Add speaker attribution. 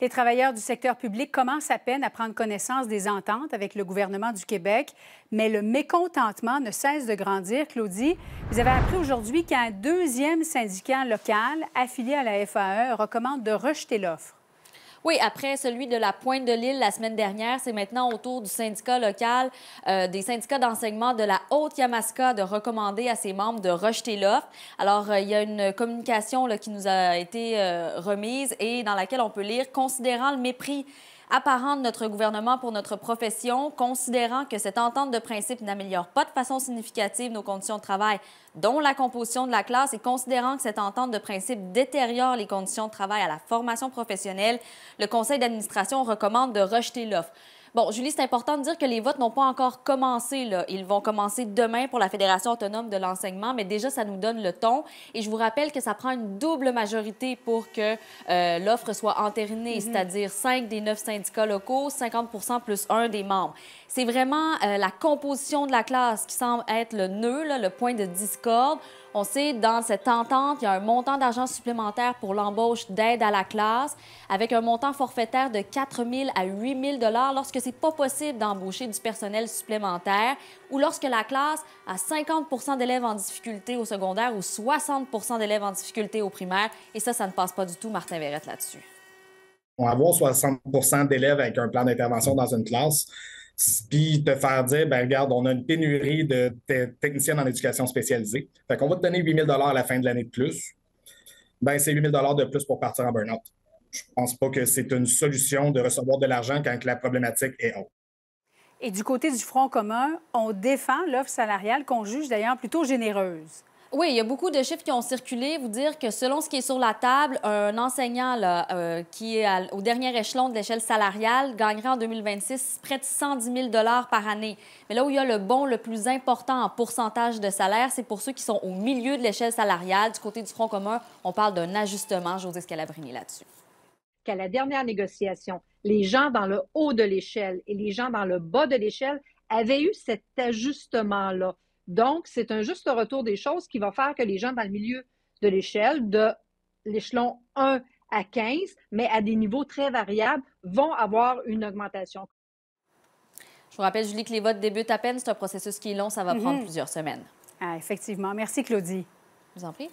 Speaker 1: Les travailleurs du secteur public commencent à peine à prendre connaissance des ententes avec le gouvernement du Québec, mais le mécontentement ne cesse de grandir. Claudie, vous avez appris aujourd'hui qu'un deuxième syndicat local
Speaker 2: affilié à la FAE recommande de rejeter l'offre. Oui, après celui de la Pointe de l'Île la semaine dernière, c'est maintenant au tour du syndicat local, euh, des syndicats d'enseignement de la Haute-Yamaska de recommander à ses membres de rejeter l'offre. Alors, euh, il y a une communication qui nous a été euh, remise et dans laquelle on peut lire Considérant le mépris apparent de notre gouvernement pour notre profession, considérant que cette entente de principe n'améliore pas de façon significative nos conditions de travail, dont la composition de la classe, et considérant que cette entente de principe détériore les conditions de travail à la formation professionnelle, le conseil d'administration recommande de rejeter l'offre. Bon, Julie, c'est important de dire que les votes n'ont pas encore commencé. Là. Ils vont commencer demain pour la Fédération autonome de l'enseignement, mais déjà, ça nous donne le ton. Et je vous rappelle que ça prend une double majorité pour que euh, l'offre soit entérinée, mhm. c'est-à-dire 5 des 9 syndicats locaux, 50 plus 1 des membres. C'est vraiment euh, la composition de la classe qui semble être le nœud, le point de discorde. On sait, dans cette entente, il y a un montant d'argent supplémentaire pour l'embauche d'aide à la classe, avec un montant forfaitaire de 4 000 à 8 000 lorsque lorsque c'est pas possible d'embaucher du personnel supplémentaire ou lorsque la classe a 50 d'élèves en difficulté au secondaire ou 60 d'élèves en difficulté au primaire. Et ça, ça ne passe pas du tout, Martin Verrette, là-dessus.
Speaker 3: On va avoir 60 d'élèves avec un plan d'intervention dans une classe puis te faire dire, ben regarde, on a une pénurie de techniciennes en éducation spécialisée. Fait qu'on va te donner 8 000 à la fin de l'année de plus. Ben, c'est 8 000 de plus pour partir en burn-out je ne pense pas que c'est une solution de recevoir de l'argent quand la problématique est haute.
Speaker 1: Et du côté du Front commun, on défend l'offre salariale qu'on juge d'ailleurs plutôt généreuse.
Speaker 2: Oui, il y a beaucoup de chiffres qui ont circulé. Vous dire que selon ce qui est sur la table, un enseignant euh, qui est au dernier échelon de l'échelle salariale gagnerait en 2026 près de 110 000 par année. Mais là où il y a le bon le plus important en pourcentage de salaire, c'est pour ceux qui sont au milieu de l'échelle salariale. Du côté du Front commun, on parle d'un ajustement. José Scalabrini là-dessus à la
Speaker 4: dernière négociation, les gens dans le haut de l'échelle et les gens dans le bas de l'échelle avaient eu cet ajustement-là. Donc, c'est un juste retour des choses qui va faire que les gens dans le milieu de l'échelle, de l'échelon 1 à 15, mais à des niveaux
Speaker 2: très variables, vont avoir une augmentation. Je vous rappelle, Julie, que les votes débutent à peine. C'est un processus qui est long, ça va mhm. prendre plusieurs semaines. Ah, effectivement. Merci, Claudie. Je vous en prie.